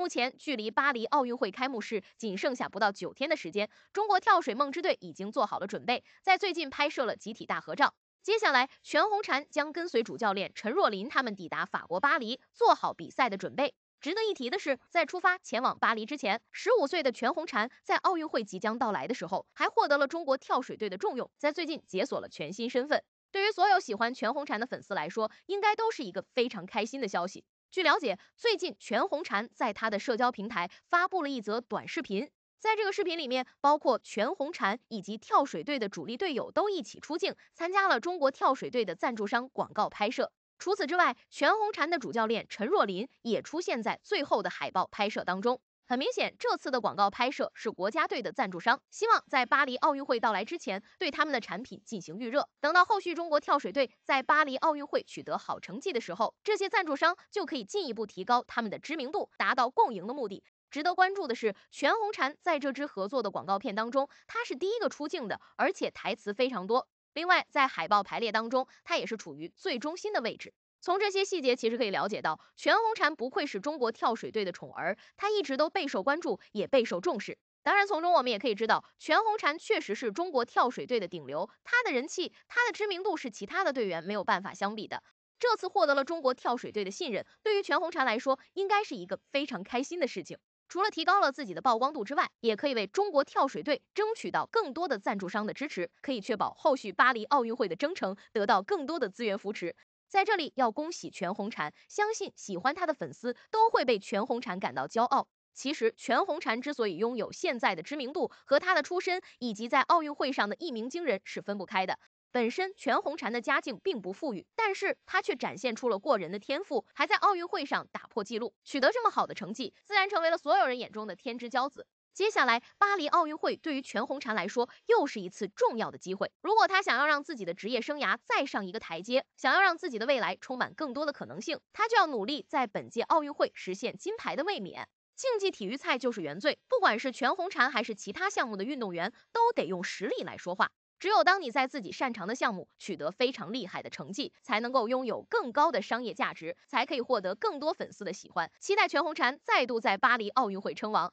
目前距离巴黎奥运会开幕式仅剩下不到九天的时间，中国跳水梦之队已经做好了准备，在最近拍摄了集体大合照。接下来，全红婵将跟随主教练陈若琳他们抵达法国巴黎，做好比赛的准备。值得一提的是，在出发前往巴黎之前，十五岁的全红婵在奥运会即将到来的时候，还获得了中国跳水队的重用，在最近解锁了全新身份。对于所有喜欢全红婵的粉丝来说，应该都是一个非常开心的消息。据了解，最近全红婵在她的社交平台发布了一则短视频。在这个视频里面，包括全红婵以及跳水队的主力队友都一起出镜，参加了中国跳水队的赞助商广告拍摄。除此之外，全红婵的主教练陈若琳也出现在最后的海报拍摄当中。很明显，这次的广告拍摄是国家队的赞助商，希望在巴黎奥运会到来之前，对他们的产品进行预热。等到后续中国跳水队在巴黎奥运会取得好成绩的时候，这些赞助商就可以进一步提高他们的知名度，达到共赢的目的。值得关注的是，全红婵在这支合作的广告片当中，她是第一个出镜的，而且台词非常多。另外，在海报排列当中，她也是处于最中心的位置。从这些细节其实可以了解到，全红婵不愧是中国跳水队的宠儿，她一直都备受关注，也备受重视。当然，从中我们也可以知道，全红婵确实是中国跳水队的顶流，她的人气、她的知名度是其他的队员没有办法相比的。这次获得了中国跳水队的信任，对于全红婵来说，应该是一个非常开心的事情。除了提高了自己的曝光度之外，也可以为中国跳水队争取到更多的赞助商的支持，可以确保后续巴黎奥运会的征程得到更多的资源扶持。在这里要恭喜全红婵，相信喜欢她的粉丝都会被全红婵感到骄傲。其实全红婵之所以拥有现在的知名度，和她的出身以及在奥运会上的一鸣惊人是分不开的。本身全红婵的家境并不富裕，但是她却展现出了过人的天赋，还在奥运会上打破纪录，取得这么好的成绩，自然成为了所有人眼中的天之骄子。接下来，巴黎奥运会对于全红婵来说又是一次重要的机会。如果她想要让自己的职业生涯再上一个台阶，想要让自己的未来充满更多的可能性，她就要努力在本届奥运会实现金牌的卫冕。竞技体育赛就是原罪，不管是全红婵还是其他项目的运动员，都得用实力来说话。只有当你在自己擅长的项目取得非常厉害的成绩，才能够拥有更高的商业价值，才可以获得更多粉丝的喜欢。期待全红婵再度在巴黎奥运会称王。